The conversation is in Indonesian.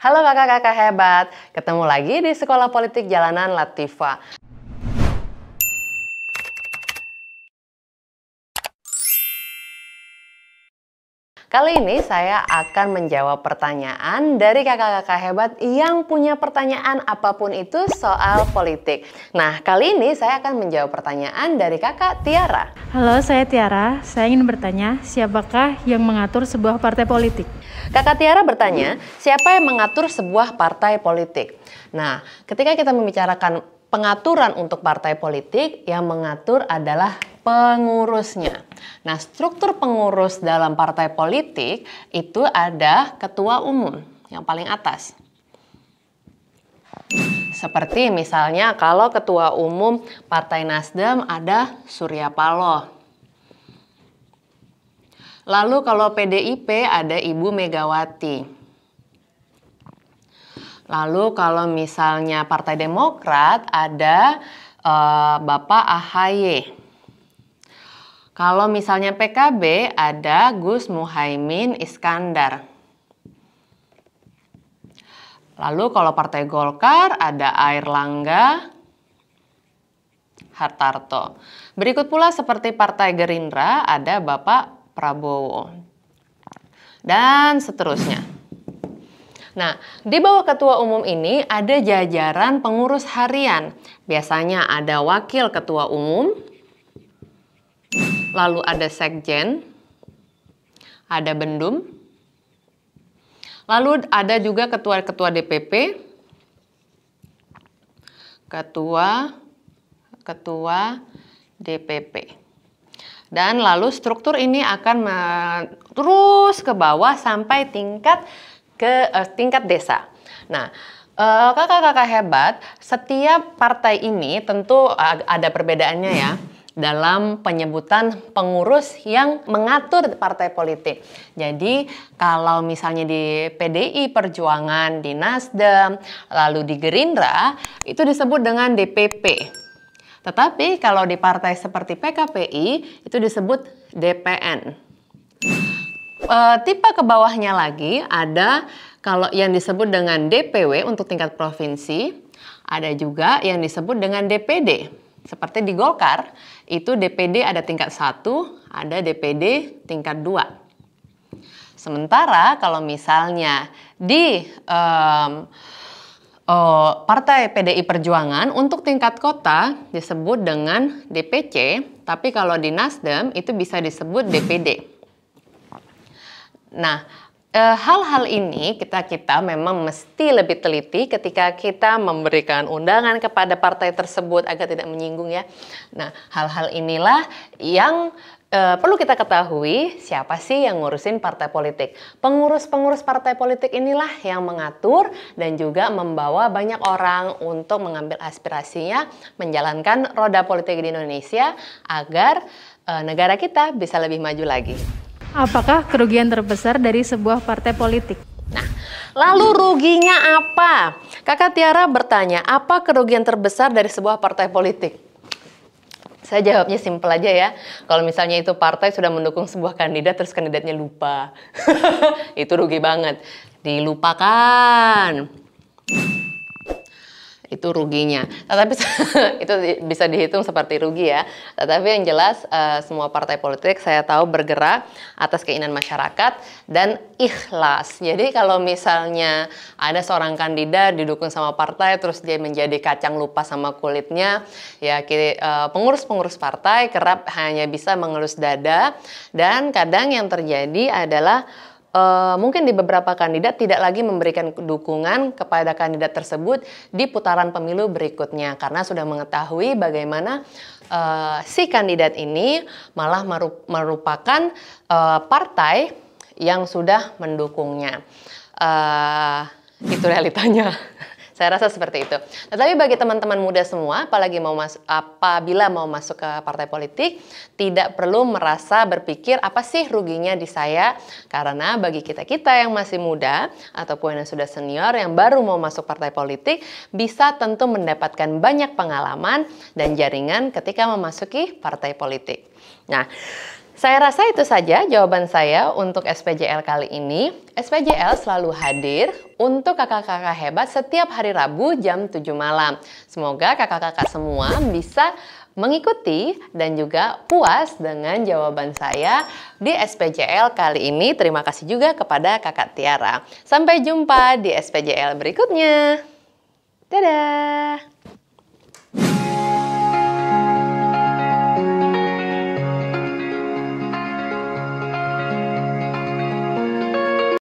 Halo kakak-kakak hebat, ketemu lagi di Sekolah Politik Jalanan Latifa. Kali ini saya akan menjawab pertanyaan dari kakak-kakak hebat yang punya pertanyaan apapun itu soal politik. Nah, kali ini saya akan menjawab pertanyaan dari kakak Tiara. Halo, saya Tiara. Saya ingin bertanya, siapakah yang mengatur sebuah partai politik? Kakak Tiara bertanya, siapa yang mengatur sebuah partai politik? Nah, ketika kita membicarakan pengaturan untuk partai politik yang mengatur adalah pengurusnya. Nah, struktur pengurus dalam partai politik itu ada ketua umum yang paling atas. Seperti misalnya kalau ketua umum Partai Nasdem ada Surya Paloh. Lalu kalau PDIP ada Ibu Megawati. Lalu kalau misalnya Partai Demokrat ada uh, Bapak AHY. Kalau misalnya PKB ada Gus Muhaimin Iskandar. Lalu kalau Partai Golkar ada Air Langga Hartarto. Berikut pula seperti Partai Gerindra ada Bapak Prabowo. Dan seterusnya. Nah, di bawah ketua umum ini ada jajaran pengurus harian. Biasanya ada wakil ketua umum, lalu ada sekjen, ada bendum, lalu ada juga ketua-ketua DPP, ketua ketua DPP. Dan lalu struktur ini akan terus ke bawah sampai tingkat ke uh, tingkat desa. Nah, eh, kakak-kakak hebat, setiap partai ini tentu ada perbedaannya ya dalam penyebutan pengurus yang mengatur partai politik. Jadi kalau misalnya di PDI Perjuangan, di Nasdem, lalu di Gerindra, itu disebut dengan DPP. Tetapi kalau di partai seperti PKPI, itu disebut DPN uh, tipe ke bawahnya lagi ada kalau yang disebut dengan DPW untuk tingkat provinsi, ada juga yang disebut dengan DPD. Seperti di Golkar, itu DPD ada tingkat 1, ada DPD tingkat 2. Sementara kalau misalnya di um, Oh, Partai PDI Perjuangan untuk tingkat kota disebut dengan DPC, tapi kalau di Nasdem itu bisa disebut DPD. Nah, eh, hal-hal ini kita kita memang mesti lebih teliti ketika kita memberikan undangan kepada partai tersebut agar tidak menyinggung ya. Nah, hal-hal inilah yang Uh, perlu kita ketahui siapa sih yang ngurusin partai politik. Pengurus-pengurus partai politik inilah yang mengatur dan juga membawa banyak orang untuk mengambil aspirasinya, menjalankan roda politik di Indonesia agar uh, negara kita bisa lebih maju lagi. Apakah kerugian terbesar dari sebuah partai politik? Nah, lalu ruginya apa? Kakak Tiara bertanya, apa kerugian terbesar dari sebuah partai politik? Saya jawabnya simpel aja ya. Kalau misalnya itu partai sudah mendukung sebuah kandidat terus kandidatnya lupa. itu rugi banget. Dilupakan itu ruginya. Tetapi itu bisa dihitung seperti rugi ya. Tetapi yang jelas eh, semua partai politik saya tahu bergerak atas keinginan masyarakat dan ikhlas. Jadi kalau misalnya ada seorang kandidat didukung sama partai terus dia menjadi kacang lupa sama kulitnya, ya eh, pengurus-pengurus partai kerap hanya bisa mengelus dada dan kadang yang terjadi adalah uh, mungkin di beberapa kandidat tidak lagi memberikan dukungan kepada kandidat tersebut di putaran pemilu berikutnya karena sudah mengetahui bagaimana uh, si kandidat ini malah merupakan uh, partai yang sudah mendukungnya. Uh, itu realitanya. Saya rasa seperti itu. Tetapi nah, bagi teman-teman muda semua, apalagi mau mas apabila mau masuk ke partai politik, tidak perlu merasa berpikir apa sih ruginya di saya karena bagi kita-kita yang masih muda ataupun yang sudah senior yang baru mau masuk partai politik bisa tentu mendapatkan banyak pengalaman dan jaringan ketika memasuki partai politik. Nah, saya rasa itu saja jawaban saya untuk SPJL kali ini. SPJL selalu hadir untuk kakak-kakak hebat setiap hari Rabu jam 7 malam. Semoga kakak-kakak semua bisa mengikuti dan juga puas dengan jawaban saya di SPJL kali ini. Terima kasih juga kepada kakak Tiara. Sampai jumpa di SPJL berikutnya. Dadah!